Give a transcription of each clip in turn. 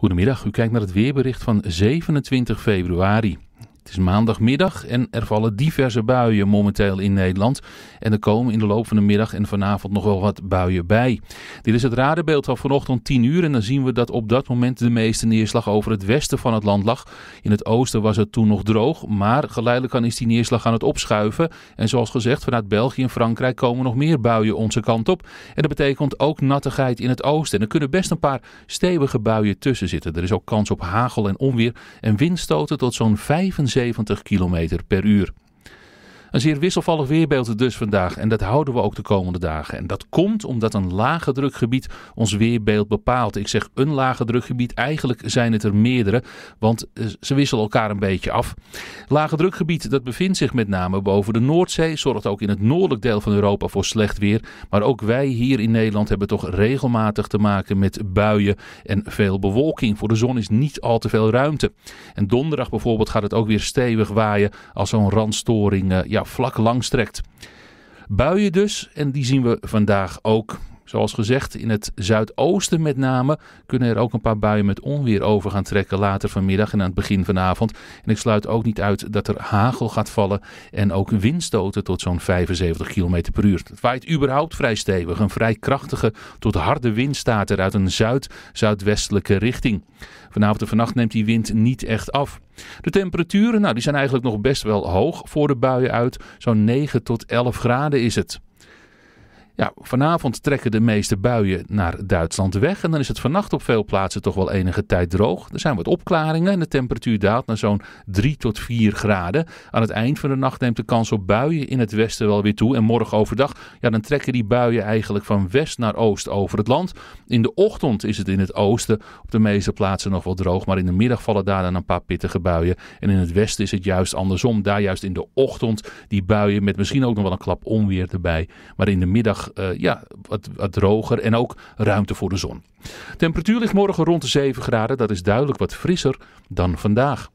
Goedemiddag, u kijkt naar het weerbericht van 27 februari. Het is maandagmiddag en er vallen diverse buien momenteel in Nederland. En er komen in de loop van de middag en vanavond nog wel wat buien bij. Dit is het radenbeeld van vanochtend 10 uur. En dan zien we dat op dat moment de meeste neerslag over het westen van het land lag. In het oosten was het toen nog droog, maar geleidelijk aan is die neerslag aan het opschuiven. En zoals gezegd, vanuit België en Frankrijk komen nog meer buien onze kant op. En dat betekent ook nattigheid in het oosten. En er kunnen best een paar stevige buien tussen zitten. Er is ook kans op hagel en onweer en windstoten tot zo'n 75. 70 kilometer per uur. Een zeer wisselvallig weerbeeld dus vandaag en dat houden we ook de komende dagen. En dat komt omdat een lage drukgebied ons weerbeeld bepaalt. Ik zeg een lage drukgebied, eigenlijk zijn het er meerdere, want eh, ze wisselen elkaar een beetje af. Lage drukgebied dat bevindt zich met name boven de Noordzee, zorgt ook in het noordelijk deel van Europa voor slecht weer. Maar ook wij hier in Nederland hebben toch regelmatig te maken met buien en veel bewolking. Voor de zon is niet al te veel ruimte. En donderdag bijvoorbeeld gaat het ook weer stevig waaien als zo'n randstoring eh, ja, ja, vlak langstrekt. Buien dus, en die zien we vandaag ook. Zoals gezegd, in het zuidoosten met name kunnen er ook een paar buien met onweer over gaan trekken later vanmiddag en aan het begin vanavond. En ik sluit ook niet uit dat er hagel gaat vallen en ook windstoten tot zo'n 75 km per uur. Het waait überhaupt vrij stevig. Een vrij krachtige tot harde wind staat er uit een zuid-zuidwestelijke richting. Vanavond en vannacht neemt die wind niet echt af. De temperaturen nou, die zijn eigenlijk nog best wel hoog voor de buien uit. Zo'n 9 tot 11 graden is het. Ja, vanavond trekken de meeste buien naar Duitsland weg. En dan is het vannacht op veel plaatsen toch wel enige tijd droog. Er zijn wat opklaringen en de temperatuur daalt naar zo'n 3 tot 4 graden. Aan het eind van de nacht neemt de kans op buien in het westen wel weer toe. En morgen overdag, ja, dan trekken die buien eigenlijk van west naar oost over het land. In de ochtend is het in het oosten op de meeste plaatsen nog wel droog. Maar in de middag vallen daar dan een paar pittige buien. En in het westen is het juist andersom. Daar juist in de ochtend die buien met misschien ook nog wel een klap onweer erbij. Maar in de middag eh, ja, wat, wat droger en ook ruimte voor de zon. Temperatuur ligt morgen rond de 7 graden. Dat is duidelijk wat frisser dan vandaag.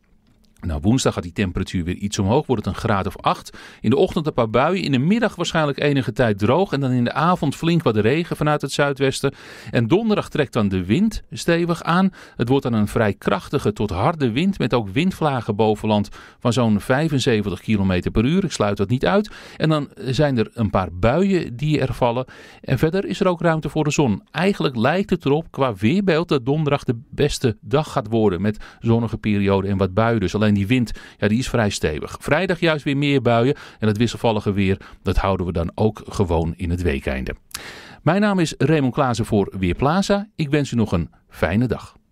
Nou, woensdag gaat die temperatuur weer iets omhoog, wordt het een graad of 8. In de ochtend een paar buien, in de middag waarschijnlijk enige tijd droog en dan in de avond flink wat regen vanuit het zuidwesten. En donderdag trekt dan de wind stevig aan. Het wordt dan een vrij krachtige tot harde wind met ook windvlagen bovenland van zo'n 75 km per uur. Ik sluit dat niet uit. En dan zijn er een paar buien die er vallen. En verder is er ook ruimte voor de zon. Eigenlijk lijkt het erop qua weerbeeld dat donderdag de beste dag gaat worden met zonnige perioden en wat buien. Dus alleen die wind, ja, die is vrij stevig. Vrijdag juist weer meer buien. En het wisselvallige weer, dat houden we dan ook gewoon in het weekende. Mijn naam is Raymond Klaassen voor Weerplaza. Ik wens u nog een fijne dag.